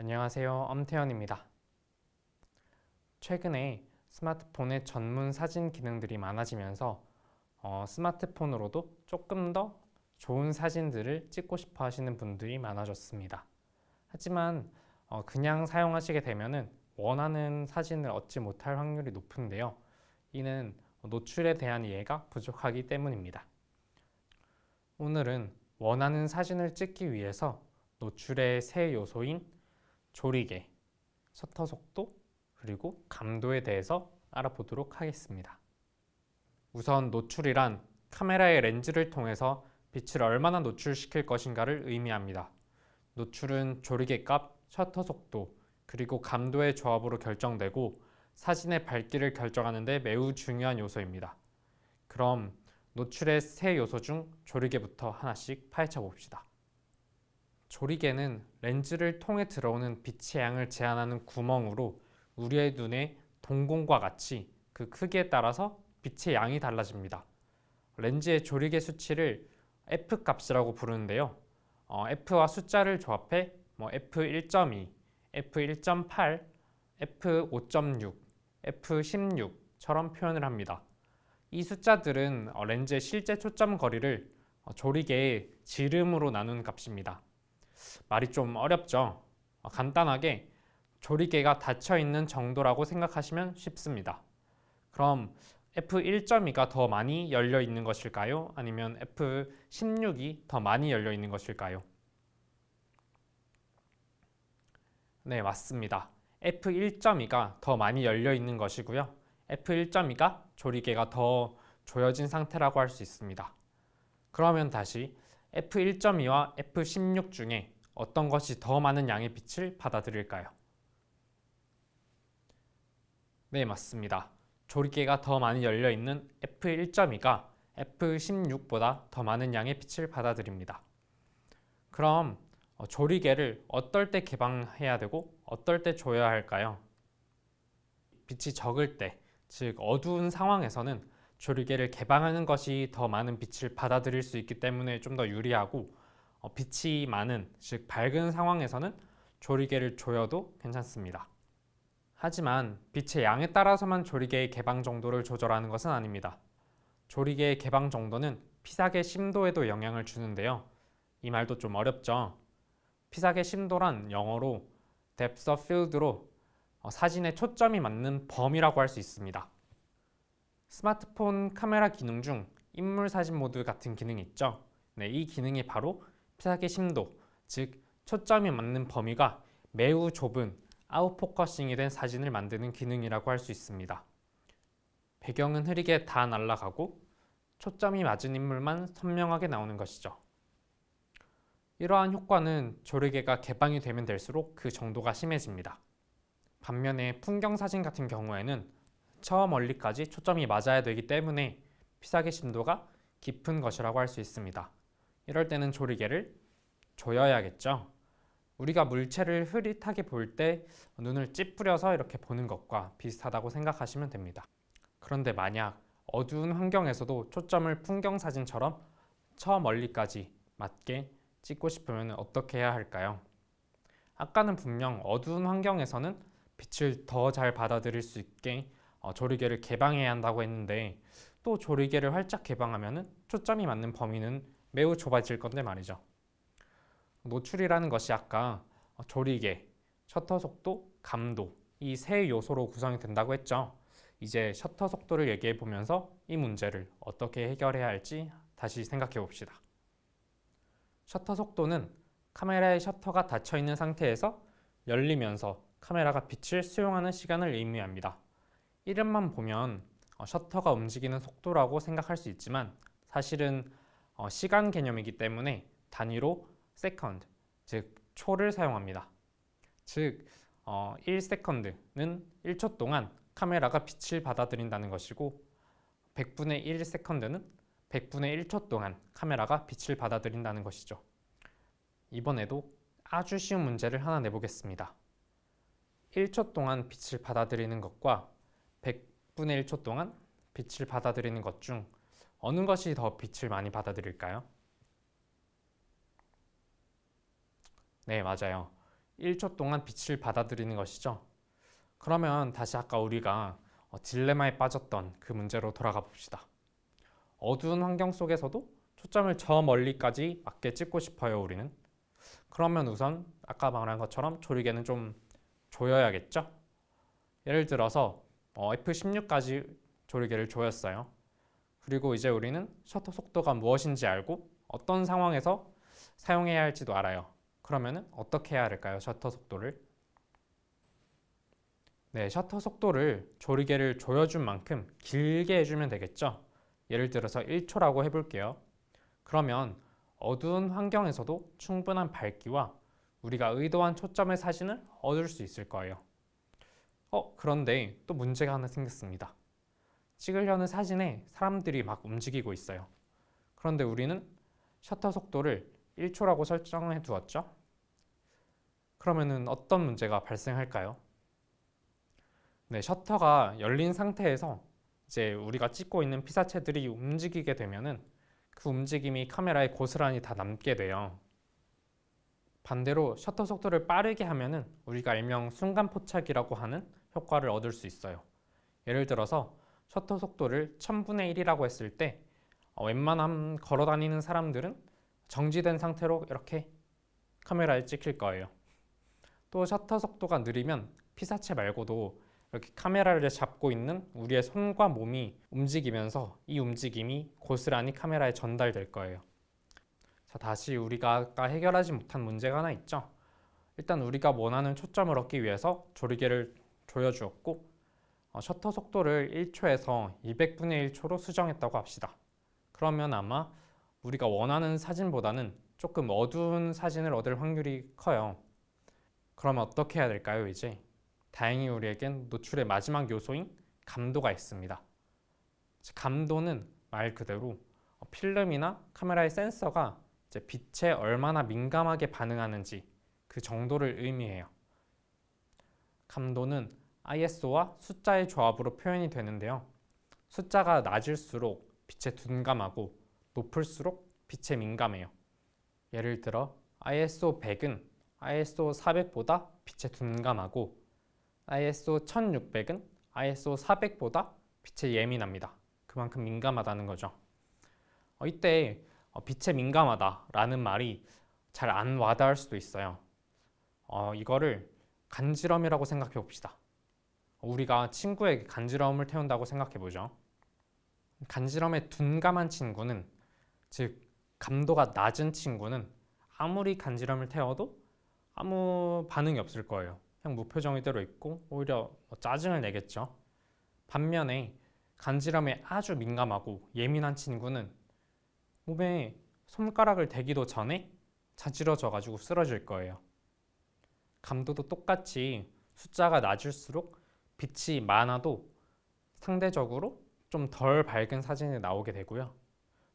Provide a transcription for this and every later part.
안녕하세요. 엄태현입니다. 최근에 스마트폰의 전문 사진 기능들이 많아지면서 어, 스마트폰으로도 조금 더 좋은 사진들을 찍고 싶어 하시는 분들이 많아졌습니다. 하지만 어, 그냥 사용하시게 되면 원하는 사진을 얻지 못할 확률이 높은데요. 이는 노출에 대한 이해가 부족하기 때문입니다. 오늘은 원하는 사진을 찍기 위해서 노출의 새 요소인 조리개, 셔터 속도, 그리고 감도에 대해서 알아보도록 하겠습니다. 우선 노출이란 카메라의 렌즈를 통해서 빛을 얼마나 노출시킬 것인가를 의미합니다. 노출은 조리개 값, 셔터 속도, 그리고 감도의 조합으로 결정되고 사진의 밝기를 결정하는 데 매우 중요한 요소입니다. 그럼 노출의 세 요소 중 조리개부터 하나씩 파헤쳐 봅시다. 조리개는 렌즈를 통해 들어오는 빛의 양을 제한하는 구멍으로 우리의 눈의 동공과 같이 그 크기에 따라서 빛의 양이 달라집니다. 렌즈의 조리개 수치를 f 값이라고 부르는데요. 어, f와 숫자를 조합해 뭐 f1.2, f1.8, f5.6, f16처럼 표현을 합니다. 이 숫자들은 어, 렌즈의 실제 초점 거리를 어, 조리개의 지름으로 나눈 값입니다. 말이 좀 어렵죠. 어, 간단하게 조리개가 닫혀 있는 정도라고 생각하시면 쉽습니다. 그럼 F1.2가 더 많이 열려 있는 것일까요? 아니면 F16이 더 많이 열려 있는 것일까요? 네, 맞습니다. F1.2가 더 많이 열려 있는 것이고요. F1.2가 조리개가 더 조여진 상태라고 할 수 있습니다. 그러면 다시 F1.2와 F16 중에 어떤 것이 더 많은 양의 빛을 받아들일까요? 네, 맞습니다. 조리개가 더 많이 열려있는 F1.2가 F16보다 더 많은 양의 빛을 받아들입니다. 그럼 어, 조리개를 어떨 때 개방해야 되고 어떨 때 줘야 할까요? 빛이 적을 때, 즉 어두운 상황에서는 조리개를 개방하는 것이 더 많은 빛을 받아들일 수 있기 때문에 좀 더 유리하고 어, 빛이 많은 즉 밝은 상황에서는 조리개를 조여도 괜찮습니다. 하지만 빛의 양에 따라서만 조리개의 개방 정도를 조절하는 것은 아닙니다. 조리개의 개방 정도는 피삭의 심도에도 영향을 주는데요. 이 말도 좀 어렵죠. 피삭의 심도란 영어로 depth of field로 어, 사진의 초점이 맞는 범위라고 할 수 있습니다. 스마트폰 카메라 기능 중 인물 사진 모드 같은 기능이 있죠. 네, 이 기능이 바로 피사계 심도, 즉 초점이 맞는 범위가 매우 좁은 아웃포커싱이 된 사진을 만드는 기능이라고 할 수 있습니다. 배경은 흐리게 다 날아가고 초점이 맞은 인물만 선명하게 나오는 것이죠. 이러한 효과는 조리개가 개방이 되면 될수록 그 정도가 심해집니다. 반면에 풍경 사진 같은 경우에는 처음 원리까지 초점이 맞아야 되기 때문에 피사계 심도가 깊은 것이라고 할 수 있습니다. 이럴 때는 조리개를 조여야겠죠. 우리가 물체를 흐릿하게 볼 때 눈을 찌푸려서 이렇게 보는 것과 비슷하다고 생각하시면 됩니다. 그런데 만약 어두운 환경에서도 초점을 풍경사진처럼 처 멀리까지 맞게 찍고 싶으면 어떻게 해야 할까요? 아까는 분명 어두운 환경에서는 빛을 더 잘 받아들일 수 있게 어, 조리개를 개방해야 한다고 했는데 또 조리개를 활짝 개방하면 초점이 맞는 범위는 매우 좁아질 건데 말이죠. 노출이라는 것이 아까 어, 조리개, 셔터 속도, 감도 이 세 요소로 구성이 된다고 했죠. 이제 셔터 속도를 얘기해 보면서 이 문제를 어떻게 해결해야 할지 다시 생각해 봅시다. 셔터 속도는 카메라의 셔터가 닫혀 있는 상태에서 열리면서 카메라가 빛을 수용하는 시간을 의미합니다. 이름만 보면 어, 셔터가 움직이는 속도라고 생각할 수 있지만 사실은 어, 시간 개념이기 때문에 단위로 세컨드, 즉 초를 사용합니다. 즉 1세컨드는 어, 1초 동안 카메라가 빛을 받아들인다는 것이고 100분의 1세컨드는 100분의 1초 동안 카메라가 빛을 받아들인다는 것이죠. 이번에도 아주 쉬운 문제를 하나 내보겠습니다. 1초 동안 빛을 받아들이는 것과 10분의 1초 동안 빛을 받아들이는 것 중 어느 것이 더 빛을 많이 받아들일까요? 네, 맞아요. 1초 동안 빛을 받아들이는 것이죠. 그러면 다시 아까 우리가 어, 딜레마에 빠졌던 그 문제로 돌아가 봅시다. 어두운 환경 속에서도 초점을 저 멀리까지 맞게 찍고 싶어요, 우리는. 그러면 우선 아까 말한 것처럼 조리개는 좀 조여야겠죠? 예를 들어서 F16까지 어, 조리개를 조였어요. 그리고 이제 우리는 셔터 속도가 무엇인지 알고 어떤 상황에서 사용해야 할지도 알아요. 그러면 어떻게 해야 할까요? 셔터 속도를. 네, 셔터 속도를 조리개를 조여준 만큼 길게 해주면 되겠죠? 예를 들어서 1초라고 해볼게요. 그러면 어두운 환경에서도 충분한 밝기와 우리가 의도한 초점의 사진을 얻을 수 있을 거예요. 어, 그런데 또 문제가 하나 생겼습니다. 찍으려는 사진에 사람들이 막 움직이고 있어요. 그런데 우리는 셔터 속도를 1초라고 설정해 두었죠. 그러면은 어떤 문제가 발생할까요? 네, 셔터가 열린 상태에서 이제 우리가 찍고 있는 피사체들이 움직이게 되면은 그 움직임이 카메라에 고스란히 다 남게 돼요. 반대로 셔터 속도를 빠르게 하면은 우리가 일명 순간 포착이라고 하는 효과를 얻을 수 있어요. 예를 들어서 셔터 속도를 1000분의 1이라고 했을 때 어, 웬만한 걸어 다니는 사람들은 정지된 상태로 이렇게 카메라를 찍힐 거예요. 또 셔터 속도가 느리면 피사체 말고도 이렇게 카메라를 잡고 있는 우리의 손과 몸이 움직이면서 이 움직임이 고스란히 카메라에 전달될 거예요. 자, 다시 우리가 아까 해결하지 못한 문제가 하나 있죠. 일단 우리가 원하는 초점을 얻기 위해서 조리개를 조여주었고 어, 셔터 속도를 1초에서 200분의 1초로 수정했다고 합시다. 그러면 아마 우리가 원하는 사진보다는 조금 어두운 사진을 얻을 확률이 커요. 그러면 어떻게 해야 될까요, 이제? 다행히 우리에겐 노출의 마지막 요소인 감도가 있습니다. 감도는 말 그대로 필름이나 카메라의 센서가 빛에 얼마나 민감하게 반응하는지 그 정도를 의미해요. 감도는 ISO와 숫자의 조합으로 표현이 되는데요. 숫자가 낮을수록 빛에 둔감하고 높을수록 빛에 민감해요. 예를 들어 ISO 100은 ISO 400보다 빛에 둔감하고 ISO 1600은 ISO 400보다 빛에 예민합니다. 그만큼 민감하다는 거죠. 어, 이때 어, 빛에 민감하다라는 말이 잘 안 와닿을 수도 있어요. 어, 이거를 간지럼이라고 생각해 봅시다. 우리가 친구에게 간지럼을 태운다고 생각해 보죠. 간지럼에 둔감한 친구는 즉 감도가 낮은 친구는 아무리 간지럼을 태워도 아무 반응이 없을 거예요. 그냥 무표정이대로 있고 오히려 뭐 짜증을 내겠죠. 반면에 간지럼에 아주 민감하고 예민한 친구는 몸에 손가락을 대기도 전에 자지러져 가지고 쓰러질 거예요. 감도도 똑같이 숫자가 낮을수록 빛이 많아도 상대적으로 좀 덜 밝은 사진이 나오게 되고요.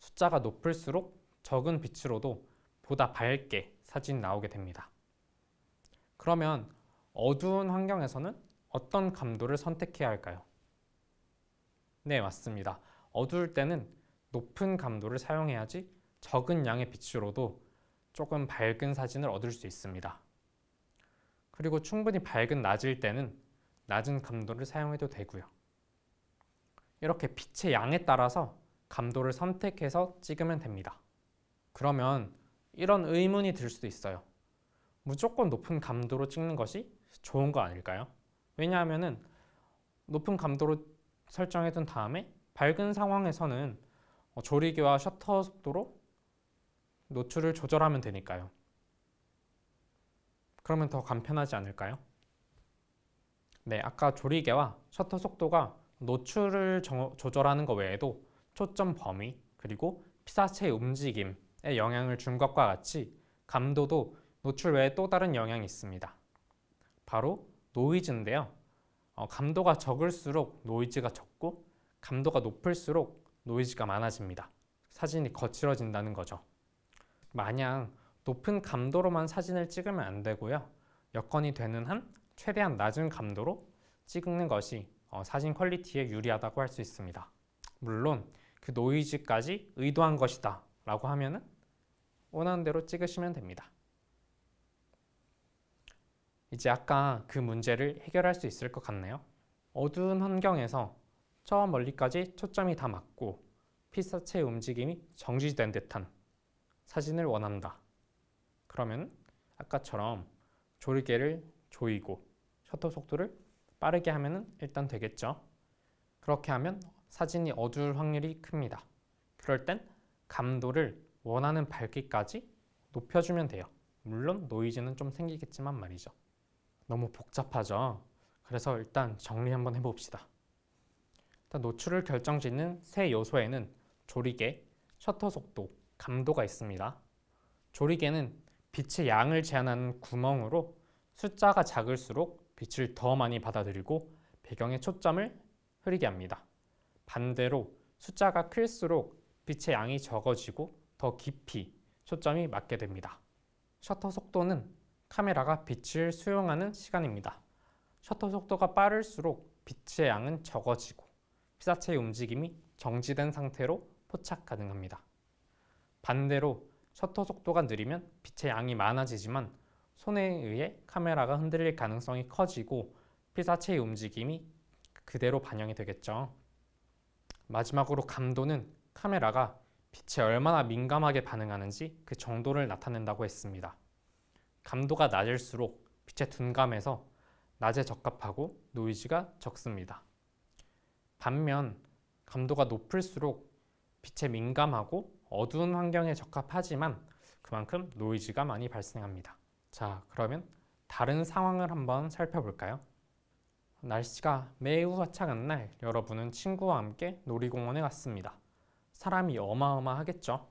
숫자가 높을수록 적은 빛으로도 보다 밝게 사진이 나오게 됩니다. 그러면 어두운 환경에서는 어떤 감도를 선택해야 할까요? 네, 맞습니다. 어두울 때는 높은 감도를 사용해야지 적은 양의 빛으로도 조금 밝은 사진을 얻을 수 있습니다. 그리고 충분히 밝은 낮일 때는 낮은 감도를 사용해도 되고요. 이렇게 빛의 양에 따라서 감도를 선택해서 찍으면 됩니다. 그러면 이런 의문이 들 수도 있어요. 무조건 높은 감도로 찍는 것이 좋은 거 아닐까요? 왜냐하면 높은 감도로 설정해둔 다음에 밝은 상황에서는 뭐 조리개와 셔터 속도로 노출을 조절하면 되니까요. 그러면 더 간편하지 않을까요? 네, 아까 조리개와 셔터 속도가 노출을 정, 조절하는 것 외에도 초점 범위 그리고 피사체의 움직임에 영향을 준 것과 같이 감도도 노출 외에 또 다른 영향이 있습니다. 바로 노이즈인데요. 어, 감도가 적을수록 노이즈가 적고 감도가 높을수록 노이즈가 많아집니다. 사진이 거칠어진다는 거죠. 마냥 높은 감도로만 사진을 찍으면 안 되고요. 여건이 되는 한 최대한 낮은 감도로 찍는 것이 어, 사진 퀄리티에 유리하다고 할 수 있습니다. 물론 그 노이즈까지 의도한 것이다 라고 하면은 원하는 대로 찍으시면 됩니다. 이제 아까 그 문제를 해결할 수 있을 것 같네요. 어두운 환경에서 저 멀리까지 초점이 다 맞고 피사체의 움직임이 정지된 듯한 사진을 원한다. 그러면 아까처럼 조리개를 조이고 셔터 속도를 빠르게 하면 일단 되겠죠. 그렇게 하면 사진이 어두울 확률이 큽니다. 그럴 땐 감도를 원하는 밝기까지 높여주면 돼요. 물론 노이즈는 좀 생기겠지만 말이죠. 너무 복잡하죠. 그래서 일단 정리 한번 해봅시다. 일단 노출을 결정짓는 세 요소에는 조리개, 셔터 속도, 감도가 있습니다. 조리개는 빛의 양을 제한하는 구멍으로 숫자가 작을수록 빛을 더 많이 받아들이고 배경의 초점을 흐리게 합니다. 반대로 숫자가 클수록 빛의 양이 적어지고 더 깊이 초점이 맞게 됩니다. 셔터 속도는 카메라가 빛을 수용하는 시간입니다. 셔터 속도가 빠를수록 빛의 양은 적어지고 피사체의 움직임이 정지된 상태로 포착 가능합니다. 반대로 셔터 속도가 느리면 빛의 양이 많아지지만 손에 의해 카메라가 흔들릴 가능성이 커지고 피사체의 움직임이 그대로 반영이 되겠죠. 마지막으로 감도는 카메라가 빛에 얼마나 민감하게 반응하는지 그 정도를 나타낸다고 했습니다. 감도가 낮을수록 빛에 둔감해서 낮에 적합하고 노이즈가 적습니다. 반면 감도가 높을수록 빛에 민감하고 어두운 환경에 적합하지만 그만큼 노이즈가 많이 발생합니다. 자, 그러면 다른 상황을 한번 살펴볼까요? 날씨가 매우 화창한 날 여러분은 친구와 함께 놀이공원에 갔습니다. 사람이 어마어마하겠죠?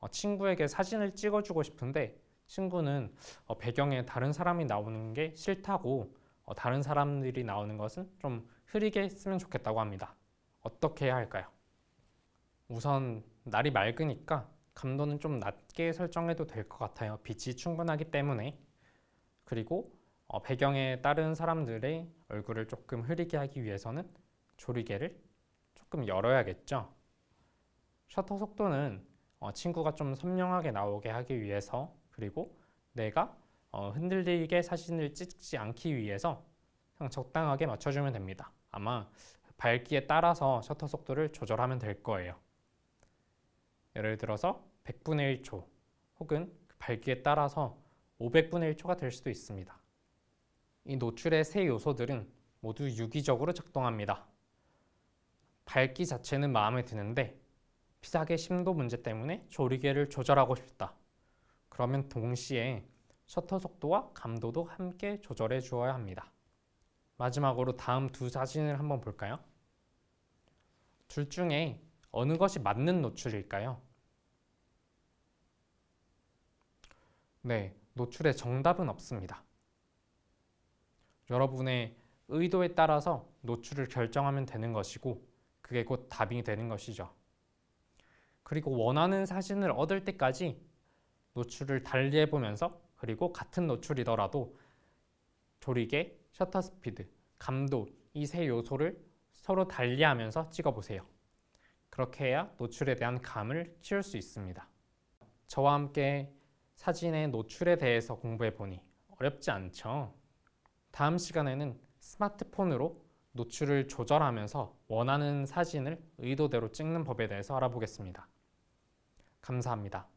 어, 친구에게 사진을 찍어주고 싶은데 친구는 어, 배경에 다른 사람이 나오는 게 싫다고 어, 다른 사람들이 나오는 것은 좀 흐리게 했으면 좋겠다고 합니다. 어떻게 해야 할까요? 우선 날이 맑으니까 감도는 좀 낮게 설정해도 될 것 같아요. 빛이 충분하기 때문에. 그리고 어, 배경에 따른 사람들의 얼굴을 조금 흐리게 하기 위해서는 조리개를 조금 열어야겠죠. 셔터 속도는 어, 친구가 좀 선명하게 나오게 하기 위해서 그리고 내가 어, 흔들리게 사진을 찍지 않기 위해서 그냥 적당하게 맞춰주면 됩니다. 아마 밝기에 따라서 셔터 속도를 조절하면 될 거예요. 예를 들어서 100분의 1초 혹은 그 밝기에 따라서 500분의 1초가 될 수도 있습니다. 이 노출의 세 요소들은 모두 유기적으로 작동합니다. 밝기 자체는 마음에 드는데 피자의 심도 문제 때문에 조리개를 조절하고 싶다. 그러면 동시에 셔터 속도와 감도도 함께 조절해 주어야 합니다. 마지막으로 다음 두 사진을 한번 볼까요? 둘 중에 어느 것이 맞는 노출일까요? 네, 노출의 정답은 없습니다. 여러분의 의도에 따라서 노출을 결정하면 되는 것이고 그게 곧 답이 되는 것이죠. 그리고 원하는 사진을 얻을 때까지 노출을 달리해 보면서 그리고 같은 노출이더라도 조리개, 셔터 스피드, 감도 이 세 요소를 서로 달리하면서 찍어보세요. 그렇게 해야 노출에 대한 감을 키울 수 있습니다. 저와 함께 사진의 노출에 대해서 공부해 보니 어렵지 않죠? 다음 시간에는 스마트폰으로 노출을 조절하면서 원하는 사진을 의도대로 찍는 법에 대해서 알아보겠습니다. 감사합니다.